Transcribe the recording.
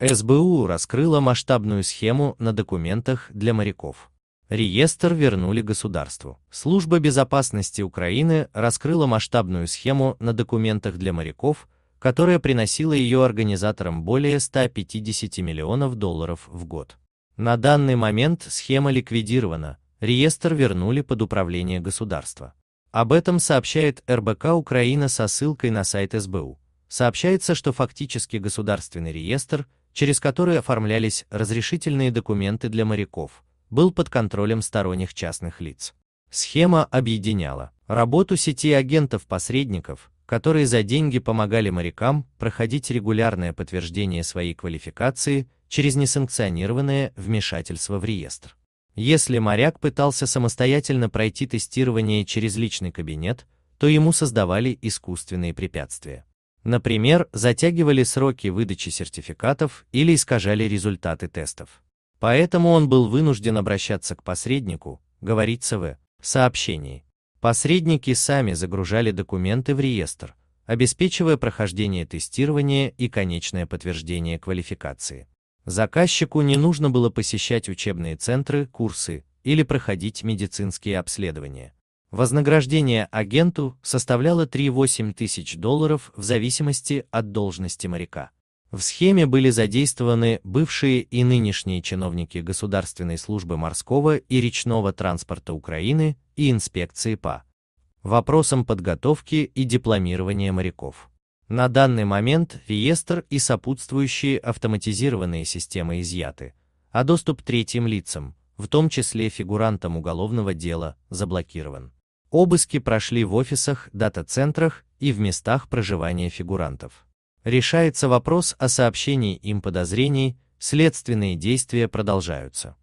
СБУ раскрыла масштабную схему на документах для моряков. Реестр вернули государству. Служба безопасности Украины раскрыла масштабную схему на документах для моряков, которая приносила ее организаторам более 150 миллионов долларов в год. На данный момент схема ликвидирована, реестр вернули под управление государства. Об этом сообщает РБК Украина со ссылкой на сайт СБУ. Сообщается, что фактически государственный реестр – через которые оформлялись разрешительные документы для моряков, был под контролем сторонних частных лиц. Схема объединяла работу сети агентов-посредников, которые за деньги помогали морякам проходить регулярное подтверждение своей квалификации через несанкционированное вмешательство в реестр. Если моряк пытался самостоятельно пройти тестирование через личный кабинет, то ему создавали искусственные препятствия. Например, затягивали сроки выдачи сертификатов или искажали результаты тестов. Поэтому он был вынужден обращаться к посреднику, говорится в сообщении. Посредники сами загружали документы в реестр, обеспечивая прохождение тестирования и конечное подтверждение квалификации. Заказчику не нужно было посещать учебные центры, курсы или проходить медицинские обследования. Вознаграждение агенту составляло 3-8 тысяч долларов в зависимости от должности моряка. В схеме были задействованы бывшие и нынешние чиновники Государственной службы морского и речного транспорта Украины и инспекции по вопросам подготовки и дипломирования моряков. На данный момент реестр и сопутствующие автоматизированные системы изъяты, а доступ третьим лицам, в том числе фигурантам уголовного дела, заблокирован. Обыски прошли в офисах, дата-центрах и в местах проживания фигурантов. Решается вопрос о сообщении им подозрений, следственные действия продолжаются.